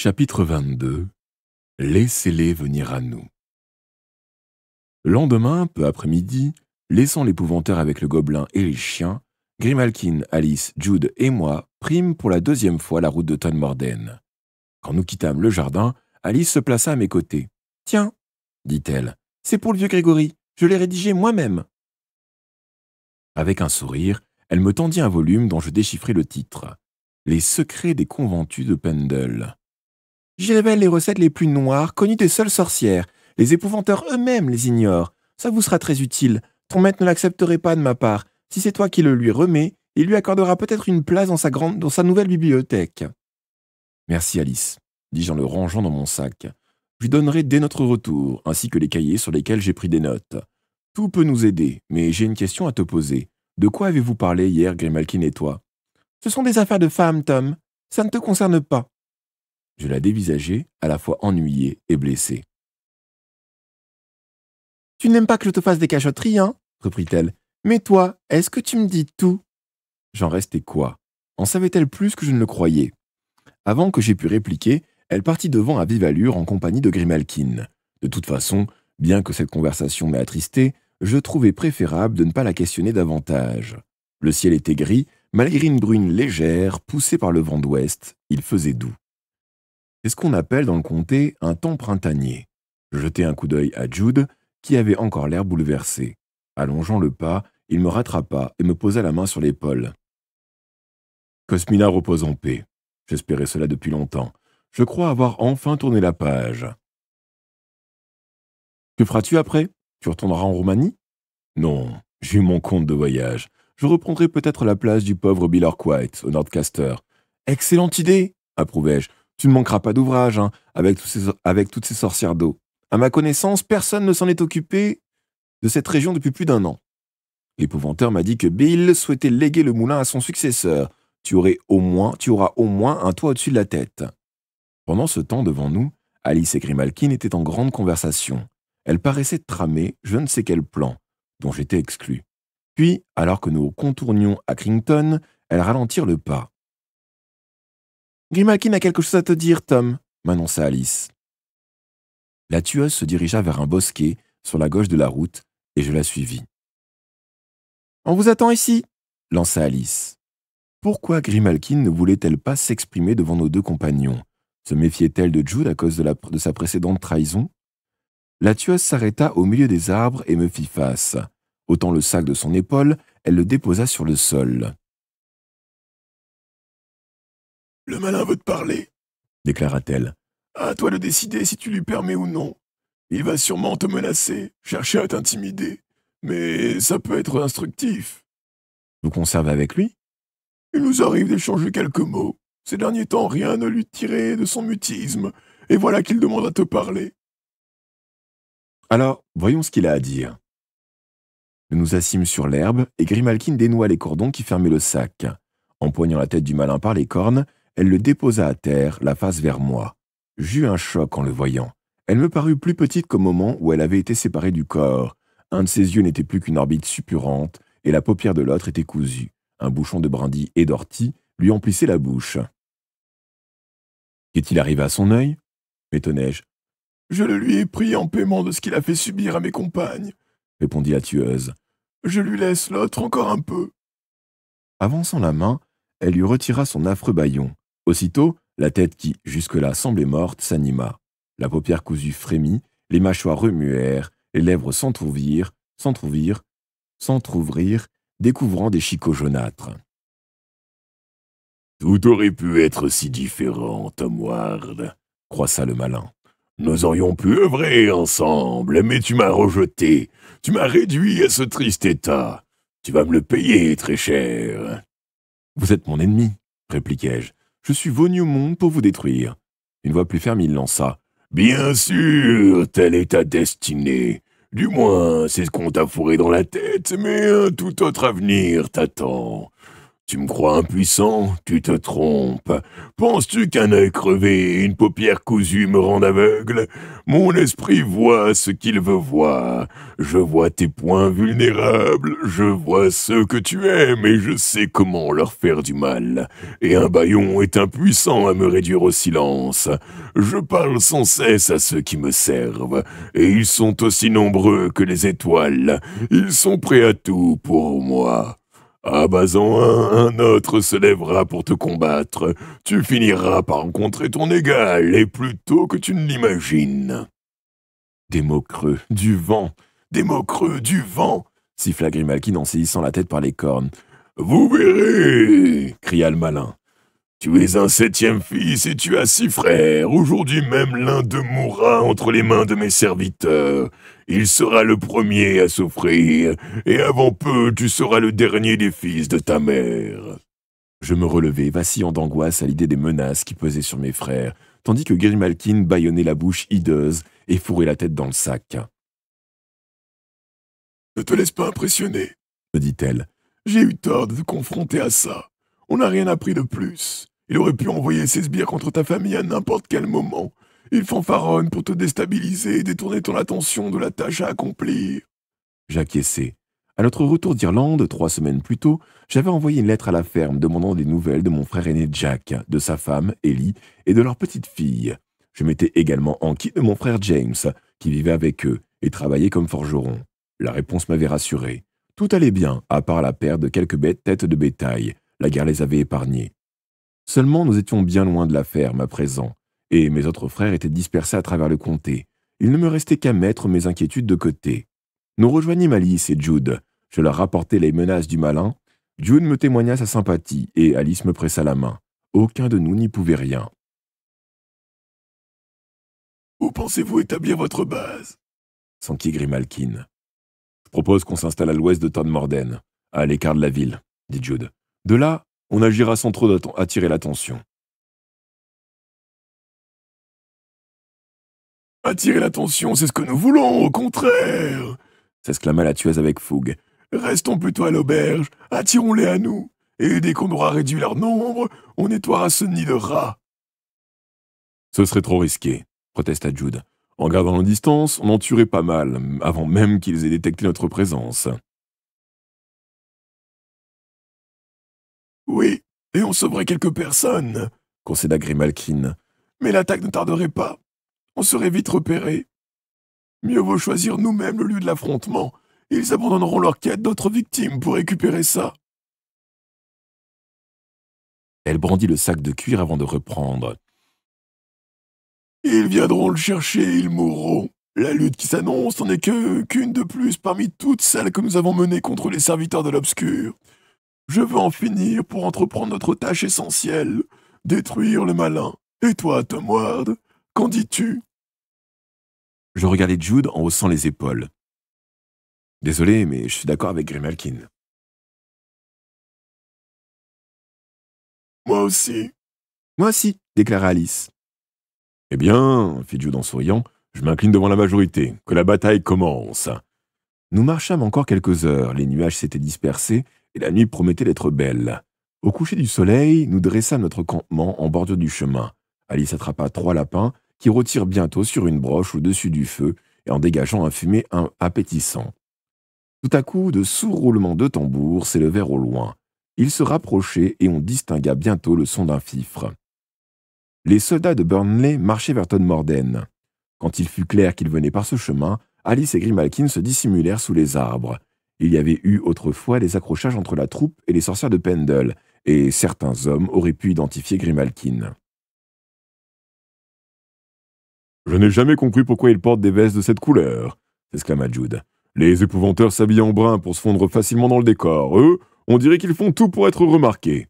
Chapitre 22 Laissez-les venir à nous. lendemain, peu après midi, laissant l'épouvanteur avec le gobelin et les chiens, Grimalkin, Alice, Jude et moi prîmes pour la deuxième fois la route de Tonmorden. Quand nous quittâmes le jardin, Alice se plaça à mes côtés. Tiens, dit-elle, c'est pour le vieux Grégory, je l'ai rédigé moi-même. Avec un sourire, elle me tendit un volume dont je déchiffrai le titre Les secrets des conventus de Pendle. J'y révèle les recettes les plus noires connues des seules sorcières. Les épouvanteurs eux-mêmes les ignorent. Ça vous sera très utile. Ton maître ne l'accepterait pas de ma part. Si c'est toi qui le lui remets, il lui accordera peut-être une place dans sa, grande, dans sa nouvelle bibliothèque. Merci Alice, dis-je en le rangeant dans mon sac. Je lui donnerai dès notre retour, ainsi que les cahiers sur lesquels j'ai pris des notes. Tout peut nous aider, mais j'ai une question à te poser. De quoi avez-vous parlé hier, Grimalkin et toi Ce sont des affaires de femmes, Tom. Ça ne te concerne pas. Je la dévisageais, à la fois ennuyée et blessée. Tu n'aimes pas que je te fasse des cachotteries, hein reprit-elle. Mais toi, est-ce que tu me dis tout J'en restais quoi En savait-elle plus que je ne le croyais Avant que j'aie pu répliquer, elle partit devant à vive allure en compagnie de Grimalkin. De toute façon, bien que cette conversation m'ait attristée, je trouvais préférable de ne pas la questionner davantage. Le ciel était gris, malgré une brune légère poussée par le vent d'ouest, il faisait doux. C'est ce qu'on appelle dans le comté un temps printanier. Je jetai un coup d'œil à Jude, qui avait encore l'air bouleversé. Allongeant le pas, il me rattrapa et me posa la main sur l'épaule. Cosmina repose en paix. J'espérais cela depuis longtemps. Je crois avoir enfin tourné la page. Que feras-tu après Tu retourneras en Roumanie Non, j'ai eu mon compte de voyage. Je reprendrai peut-être la place du pauvre Bill White au Nordcaster. Excellente idée approuvai-je. Tu ne manqueras pas d'ouvrage, hein, avec, toutes ces sorcières d'eau. À ma connaissance, personne ne s'en est occupé de cette région depuis plus d'un an. L'épouvanteur m'a dit que Bill souhaitait léguer le moulin à son successeur. Tu, aurais au moins, tu auras au moins un toit au-dessus de la tête. Pendant ce temps, devant nous, Alice et Grimalkin étaient en grande conversation. Elles paraissaient tramer je ne sais quel plan, dont j'étais exclu. Puis, alors que nous contournions à Crington, elles ralentirent le pas. Grimalkin a quelque chose à te dire, Tom, m'annonça Alice. La tueuse se dirigea vers un bosquet, sur la gauche de la route, et je la suivis. On vous attend ici, lança Alice. Pourquoi Grimalkin ne voulait-elle pas s'exprimer devant nos deux compagnons Se méfiait-elle de Jude à cause de, sa précédente trahison La tueuse s'arrêta au milieu des arbres et me fit face. Autant le sac de son épaule, elle le déposa sur le sol. Le malin veut te parler, déclara-t-elle. À toi de décider si tu lui permets ou non. Il va sûrement te menacer, chercher à t'intimider, mais ça peut être instructif. Vous conservez avec lui Il nous arrive d'échanger quelques mots. Ces derniers temps, rien ne lui tirait de son mutisme, et voilà qu'il demande à te parler. Alors, voyons ce qu'il a à dire. Nous nous assîmes sur l'herbe, et Grimalkin dénoua les cordons qui fermaient le sac. En poignant la tête du malin par les cornes, elle le déposa à terre, la face vers moi. J'eus un choc en le voyant. Elle me parut plus petite qu'au moment où elle avait été séparée du corps. Un de ses yeux n'était plus qu'une orbite suppurante, et la paupière de l'autre était cousue. Un bouchon de brandy et d'ortie lui emplissait la bouche. Qu'est-il arrivé à son œil m'étonnai-je. Je le lui ai pris en paiement de ce qu'il a fait subir à mes compagnes, répondit la tueuse. Je lui laisse l'autre encore un peu. Avançant la main, elle lui retira son affreux baillon. Aussitôt, la tête qui, jusque-là, semblait morte, s'anima. La paupière cousue frémit, les mâchoires remuèrent, les lèvres s'entrouvirent, s'entrouvirent, s'entrouvrirent, découvrant des chicots jaunâtres. Tout aurait pu être si différent, Tom Ward, croissa le malin. Nous aurions pu œuvrer ensemble, mais tu m'as rejeté, tu m'as réduit à ce triste état. Tu vas me le payer très cher. Vous êtes mon ennemi, répliquai-je. Je suis venu au monde pour vous détruire. Une voix plus ferme, il lança. Bien sûr, telle est ta destinée. Du moins, c'est ce qu'on t'a fourré dans la tête, mais un tout autre avenir t'attend. Tu me crois impuissant Tu te trompes. Penses-tu qu'un œil crevé et une paupière cousue me rendent aveugle Mon esprit voit ce qu'il veut voir. Je vois tes points vulnérables, je vois ceux que tu aimes et je sais comment leur faire du mal. Et un baillon est impuissant à me réduire au silence. Je parle sans cesse à ceux qui me servent, et ils sont aussi nombreux que les étoiles. Ils sont prêts à tout pour moi. « À en un, un autre se lèvera pour te combattre. Tu finiras par rencontrer ton égal, et plus tôt que tu ne l'imagines. Des mots creux, du vent, des mots creux, du vent, siffla Grimalkin en saisissant la tête par les cornes. Vous verrez cria le malin. Tu es un septième fils et tu as six frères. Aujourd'hui même l'un de mourra entre les mains de mes serviteurs. Il sera le premier à souffrir, et avant peu tu seras le dernier des fils de ta mère. Je me relevais, vacillant d'angoisse à l'idée des menaces qui pesaient sur mes frères, tandis que Grimalkin bâillonnait la bouche hideuse et fourrait la tête dans le sac. Ne te laisse pas impressionner, me dit-elle. J'ai eu tort de te confronter à ça. On n'a rien appris de plus. Il aurait pu envoyer ses sbires contre ta famille à n'importe quel moment. Il fanfaronne pour te déstabiliser et détourner ton attention de la tâche à accomplir. J'acquiesçai. À notre retour d'Irlande, trois semaines plus tôt, j'avais envoyé une lettre à la ferme demandant des nouvelles de mon frère aîné Jack, de sa femme, Ellie, et de leur petite fille. Je m'étais également enquis de mon frère James, qui vivait avec eux et travaillait comme forgeron. La réponse m'avait rassuré. Tout allait bien, à part la perte de quelques bêtes têtes de bétail. La guerre les avait épargnés. Seulement, nous étions bien loin de la ferme à présent, et mes autres frères étaient dispersés à travers le comté. Il ne me restait qu'à mettre mes inquiétudes de côté. Nous rejoignîmes Alice et Jude. Je leur rapportai les menaces du malin. Jude me témoigna sa sympathie, et Alice me pressa la main. Aucun de nous n'y pouvait rien. Où pensez-vous établir votre base s'enquit Grimalkin. Je propose qu'on s'installe à l'ouest de Tonmorden, à l'écart de la ville, dit Jude. De là, on agira sans trop attirer l'attention. Attirer l'attention, c'est ce que nous voulons, au contraire s'exclama la tueuse avec fougue. Restons plutôt à l'auberge, attirons-les à nous, et dès qu'on aura réduit leur nombre, on nettoiera ce nid de rats. Ce serait trop risqué, protesta Jude. En gardant la distance, on en tuerait pas mal, avant même qu'ils aient détecté notre présence. Oui, et on sauverait quelques personnes, concéda Grimalkin. Mais l'attaque ne tarderait pas. On serait vite repérés. Mieux vaut choisir nous-mêmes le lieu de l'affrontement. Ils abandonneront leur quête d'autres victimes pour récupérer ça. Elle brandit le sac de cuir avant de reprendre. Ils viendront le chercher, ils mourront. La lutte qui s'annonce n'en est que qu'une de plus parmi toutes celles que nous avons menées contre les serviteurs de l'obscur. Je veux en finir pour entreprendre notre tâche essentielle, détruire le malin. Et toi, Tom Ward, qu'en dis-tu Je regardais Jude en haussant les épaules. Désolé, mais je suis d'accord avec Grimalkin. Moi aussi. Moi aussi, déclara Alice. Eh bien, fit Jude en souriant, je m'incline devant la majorité. Que la bataille commence. Nous marchâmes encore quelques heures, les nuages s'étaient dispersés la nuit promettait d'être belle. Au coucher du soleil, nous dressâmes notre campement en bordure du chemin. Alice attrapa trois lapins qui retirent bientôt sur une broche au-dessus du feu et en dégageant un fumet appétissant. Tout à coup, de sourds roulements de tambours s'élevèrent au loin. Ils se rapprochaient et on distingua bientôt le son d'un fifre. Les soldats de Burnley marchaient vers Tom Morden. Quand il fut clair qu'ils venaient par ce chemin, Alice et Grimalkin se dissimulèrent sous les arbres. Il y avait eu autrefois des accrochages entre la troupe et les sorcières de Pendle, et certains hommes auraient pu identifier Grimalkin. Je n'ai jamais compris pourquoi ils portent des vestes de cette couleur, s'exclama Jude. Les épouvanteurs s'habillent en brun pour se fondre facilement dans le décor. Eux, on dirait qu'ils font tout pour être remarqués.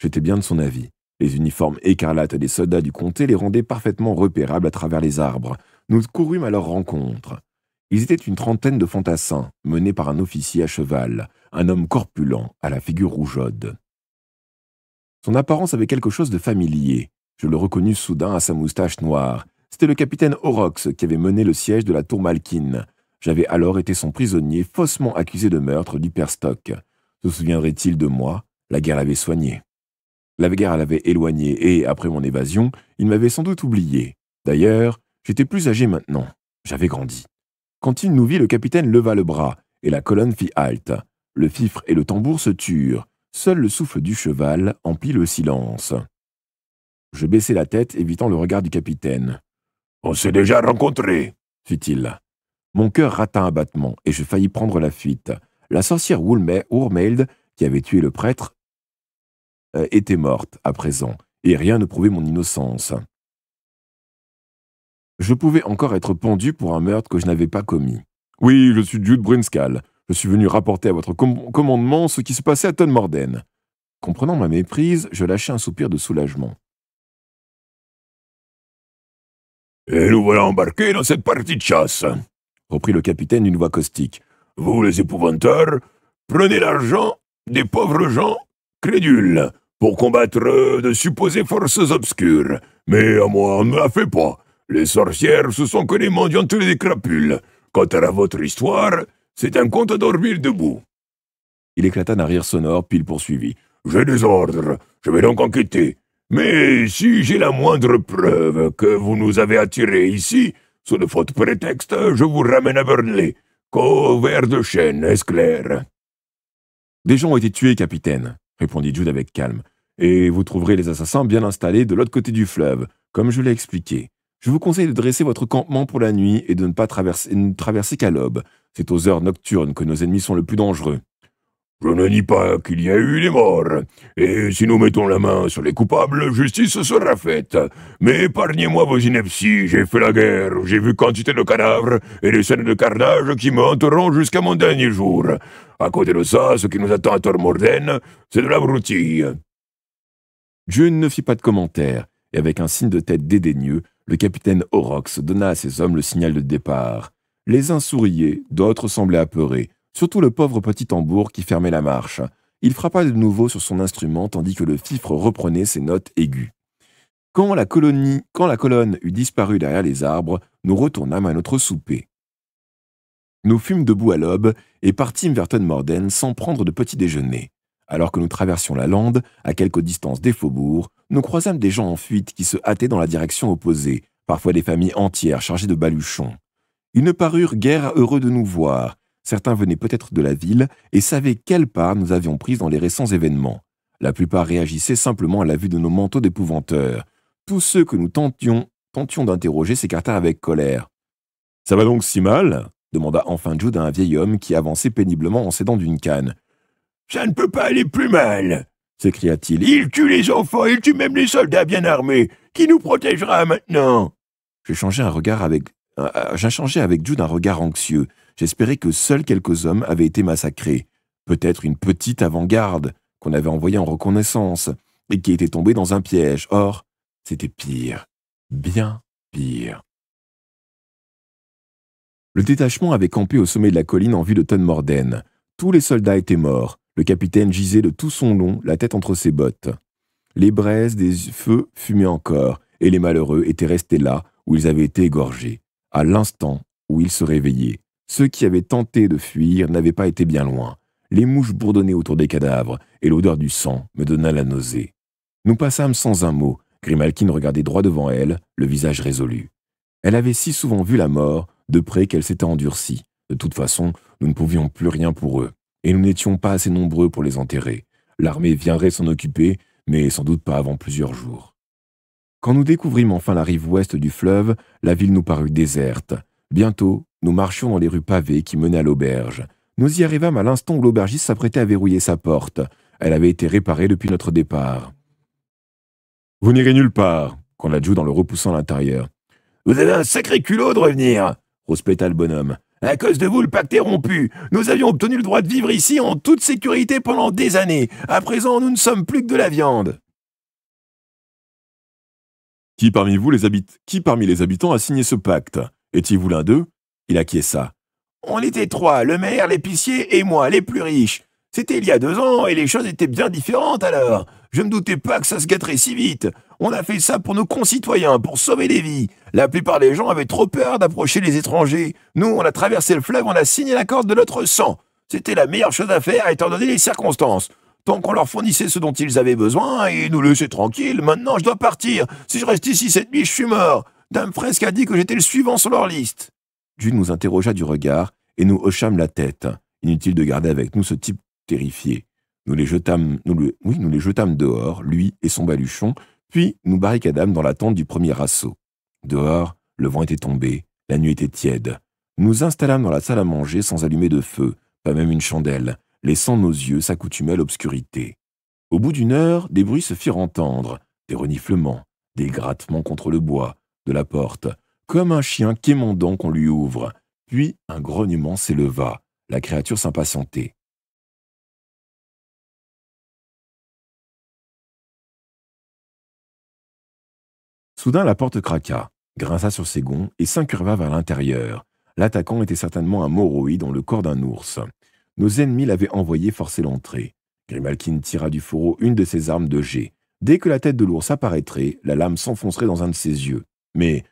J'étais bien de son avis. Les uniformes écarlates des soldats du comté les rendaient parfaitement repérables à travers les arbres. Nous courûmes à leur rencontre. Ils étaient une trentaine de fantassins, menés par un officier à cheval, un homme corpulent, à la figure rougeaude. Son apparence avait quelque chose de familier. Je le reconnus soudain à sa moustache noire. C'était le capitaine Orox qui avait mené le siège de la tour Malkin. J'avais alors été son prisonnier, faussement accusé de meurtre du d'Hyperstock. Se souviendrait-il de moi La guerre l'avait soigné. La guerre l'avait éloigné et, après mon évasion, il m'avait sans doute oublié. D'ailleurs, j'étais plus âgé maintenant. J'avais grandi. Quand il nous vit, le capitaine leva le bras, et la colonne fit halte. Le fifre et le tambour se turent. Seul le souffle du cheval emplit le silence. Je baissai la tête, évitant le regard du capitaine. On s'est déjà rencontrés, fit-il. Mon cœur rata un battement, et je faillis prendre la fuite. La sorcière Ourmeld, qui avait tué le prêtre, euh, était morte à présent, et rien ne prouvait mon innocence. Je pouvais encore être pendu pour un meurtre que je n'avais pas commis. Oui, je suis Jude Brunskal. Je suis venu rapporter à votre commandement ce qui se passait à Tonmorden. Comprenant ma méprise, je lâchai un soupir de soulagement. Et nous voilà embarqués dans cette partie de chasse, reprit le capitaine d'une voix caustique. Vous, les épouvanteurs, prenez l'argent des pauvres gens crédules pour combattre de supposées forces obscures. Mais à moi, on ne la fait pas. Les sorcières, ce sont que les mendiantes et les crapules. Quant à votre histoire, c'est un conte à dormir debout. Il éclata d'un rire sonore, puis il poursuivit. J'ai des ordres, je vais donc enquêter. Mais si j'ai la moindre preuve que vous nous avez attirés ici, sous de faute prétexte, je vous ramène à Burnley, couvert de chêne, est-ce clair Des gens ont été tués, capitaine, répondit Jude avec calme, et vous trouverez les assassins bien installés de l'autre côté du fleuve, comme je l'ai expliqué. Je vous conseille de dresser votre campement pour la nuit et de ne pas traverser, qu'à C'est aux heures nocturnes que nos ennemis sont le plus dangereux. Je ne nie pas qu'il y a eu des morts, et si nous mettons la main sur les coupables, justice sera faite. Mais épargnez-moi vos inepties, j'ai fait la guerre, j'ai vu quantité de cadavres et des scènes de carnage qui me hanteront jusqu'à mon dernier jour. À côté de ça, ce qui nous attend à Tormorden, c'est de la broutille. June ne fit pas de commentaire, et avec un signe de tête dédaigneux, le capitaine Orox donna à ses hommes le signal de départ. Les uns souriaient, d'autres semblaient apeurés, surtout le pauvre petit tambour qui fermait la marche. Il frappa de nouveau sur son instrument tandis que le fifre reprenait ses notes aiguës. Quand la, colonie, quand la colonne eut disparu derrière les arbres, nous retournâmes à notre souper. Nous fûmes debout à l'aube et partîmes vers Tonmorden sans prendre de petit déjeuner. Alors que nous traversions la lande, à quelque distance des faubourgs, nous croisâmes des gens en fuite qui se hâtaient dans la direction opposée, parfois des familles entières chargées de baluchons. Ils ne parurent guère heureux de nous voir. Certains venaient peut-être de la ville et savaient quelle part nous avions prise dans les récents événements. La plupart réagissaient simplement à la vue de nos manteaux d'épouvanteurs. Tous ceux que nous tentions, tentions d'interroger s'écartaient avec colère. Ça va donc si mal demanda enfin Jude à un vieil homme qui avançait péniblement en s'aidant d'une canne. Ça ne peut pas aller plus mal, s'écria-t-il. Il tue les enfants, il tue même les soldats bien armés. Qui nous protégera maintenant changé un regard avec. j'ai changé avec Jude un regard anxieux. J'espérais que seuls quelques hommes avaient été massacrés. Peut-être une petite avant-garde qu'on avait envoyée en reconnaissance et qui était tombée dans un piège. Or, c'était pire. Bien pire. Le détachement avait campé au sommet de la colline en vue de Tonmorden. Tous les soldats étaient morts. Le capitaine gisait de tout son long, la tête entre ses bottes. Les braises des feux fumaient encore, et les malheureux étaient restés là où ils avaient été égorgés, à l'instant où ils se réveillaient. Ceux qui avaient tenté de fuir n'avaient pas été bien loin. Les mouches bourdonnaient autour des cadavres, et l'odeur du sang me donna la nausée. Nous passâmes sans un mot. Grimalkin regardait droit devant elle, le visage résolu. Elle avait si souvent vu la mort, de près qu'elle s'était endurcie. De toute façon, nous ne pouvions plus rien pour eux et nous n'étions pas assez nombreux pour les enterrer. L'armée viendrait s'en occuper, mais sans doute pas avant plusieurs jours. Quand nous découvrîmes enfin la rive ouest du fleuve, la ville nous parut déserte. Bientôt, nous marchions dans les rues pavées qui menaient à l'auberge. Nous y arrivâmes à l'instant où l'aubergiste s'apprêtait à verrouiller sa porte. Elle avait été réparée depuis notre départ. Vous n'irez nulle part, qu'on adjoue dans le repoussant à l'intérieur. Vous avez un sacré culot de revenir, respéta le bonhomme. À cause de vous, le pacte est rompu. Nous avions obtenu le droit de vivre ici en toute sécurité pendant des années. À présent, nous ne sommes plus que de la viande. Qui parmi vous les Qui parmi les habitants a signé ce pacte Étiez-vous l'un d'eux Il acquiesça. On était trois, le maire, l'épicier et moi, les plus riches. C'était il y a deux ans et les choses étaient bien différentes alors. Je ne doutais pas que ça se gâterait si vite. On a fait ça pour nos concitoyens, pour sauver des vies. La plupart des gens avaient trop peur d'approcher les étrangers. Nous, on a traversé le fleuve, on a signé l'accord de notre sang. C'était la meilleure chose à faire étant donné les circonstances. Tant qu'on leur fournissait ce dont ils avaient besoin et nous laissaient tranquilles, maintenant je dois partir. Si je reste ici cette nuit, je suis mort. Dame Fresque a dit que j'étais le suivant sur leur liste. Jude nous interrogea du regard et nous hochâmes la tête. Inutile de garder avec nous ce type terrifiés. Nous les jetâmes, nous les jetâmes dehors, lui et son baluchon, puis nous barricadâmes dans la tente du premier assaut. Dehors, le vent était tombé, la nuit était tiède. Nous installâmes dans la salle à manger sans allumer de feu, pas même une chandelle, laissant nos yeux s'accoutumer à l'obscurité. Au bout d'une heure, des bruits se firent entendre, des reniflements, des grattements contre le bois, de la porte, comme un chien quémandant qu'on lui ouvre. Puis un grognement s'éleva. La créature s'impatientait. Soudain, la porte craqua, grinça sur ses gonds et s'incurva vers l'intérieur. L'attaquant était certainement un moroï dans le corps d'un ours. Nos ennemis l'avaient envoyé forcer l'entrée. Grimalkin tira du fourreau une de ses armes de jet. Dès que la tête de l'ours apparaîtrait, la lame s'enfoncerait dans un de ses yeux. Mais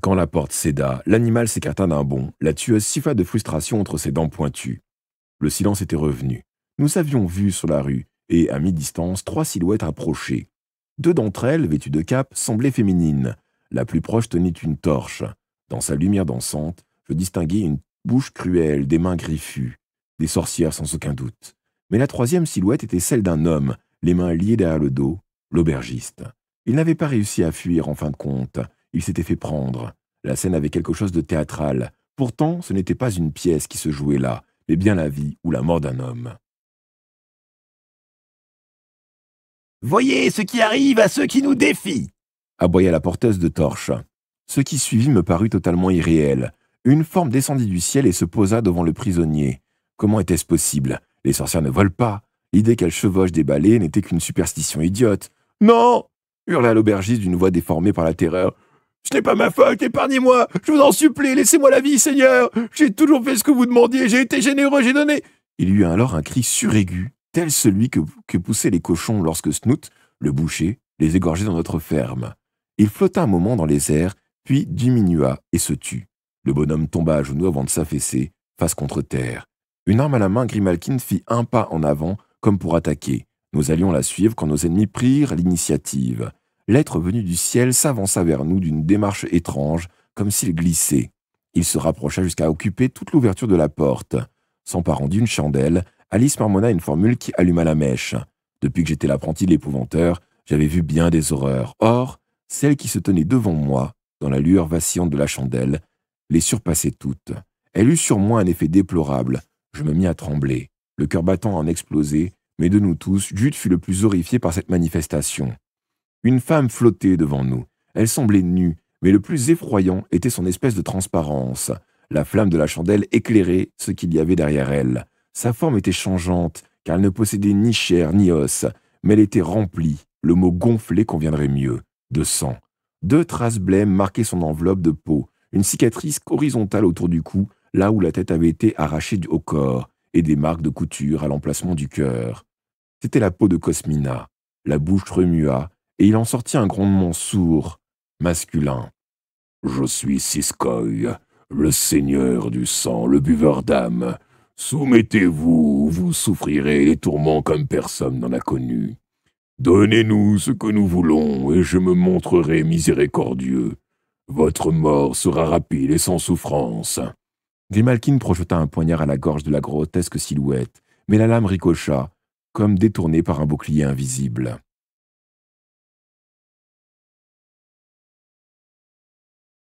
quand la porte céda, l'animal s'écarta d'un bond. La tueuse siffla de frustration entre ses dents pointues. Le silence était revenu. Nous avions vu sur la rue, et à mi-distance, trois silhouettes approchées. Deux d'entre elles, vêtues de capes, semblaient féminines. La plus proche tenait une torche. Dans sa lumière dansante, je distinguais une bouche cruelle, des mains griffues. Des sorcières sans aucun doute. Mais la troisième silhouette était celle d'un homme, les mains liées derrière le dos, l'aubergiste. Il n'avait pas réussi à fuir en fin de compte. Il s'était fait prendre. La scène avait quelque chose de théâtral. Pourtant, ce n'était pas une pièce qui se jouait là, mais bien la vie ou la mort d'un homme. Voyez ce qui arrive à ceux qui nous défient aboya la porteuse de torche. Ce qui suivit me parut totalement irréel. Une forme descendit du ciel et se posa devant le prisonnier. Comment était-ce possible Les sorcières ne volent pas. L'idée qu'elles chevauchent des balais n'était qu'une superstition idiote. Non hurla l'aubergiste d'une voix déformée par la terreur. Ce n'est pas ma faute, épargnez-moi Je vous en supplie, laissez-moi la vie, Seigneur J'ai toujours fait ce que vous demandiez, j'ai été généreux, j'ai donné Il y eut alors un cri suraigu tel celui que, poussaient les cochons lorsque Snoot, le boucher, les égorgeait dans notre ferme. Il flotta un moment dans les airs, puis diminua et se tut. Le bonhomme tomba à genoux avant de s'affaisser, face contre terre. Une arme à la main, Grimalkin fit un pas en avant, comme pour attaquer. Nous allions la suivre quand nos ennemis prirent l'initiative. L'être venu du ciel s'avança vers nous d'une démarche étrange, comme s'il glissait. Il se rapprocha jusqu'à occuper toute l'ouverture de la porte. S'emparant d'une chandelle, Alice marmonna une formule qui alluma la mèche. Depuis que j'étais l'apprenti de l'épouvanteur, j'avais vu bien des horreurs. Or, celle qui se tenait devant moi, dans la lueur vacillante de la chandelle, les surpassait toutes. Elle eut sur moi un effet déplorable. Je me mis à trembler, le cœur battant en explosé. mais de nous tous, Jude fut le plus horrifié par cette manifestation. Une femme flottait devant nous. Elle semblait nue, mais le plus effroyant était son espèce de transparence. La flamme de la chandelle éclairait ce qu'il y avait derrière elle. Sa forme était changeante, car elle ne possédait ni chair ni os, mais elle était remplie, le mot gonflé conviendrait mieux, de sang. Deux traces blêmes marquaient son enveloppe de peau, une cicatrice horizontale autour du cou, là où la tête avait été arrachée au corps, et des marques de couture à l'emplacement du cœur. C'était la peau de Cosmina. La bouche remua, et il en sortit un grondement sourd, masculin. Je suis Siskoï, le seigneur du sang, le buveur d'âme. Soumettez-vous, vous souffrirez les tourments comme personne n'en a connu. Donnez-nous ce que nous voulons, et je me montrerai miséricordieux. Votre mort sera rapide et sans souffrance. Grimalkin projeta un poignard à la gorge de la grotesque silhouette, mais la lame ricocha, comme détournée par un bouclier invisible.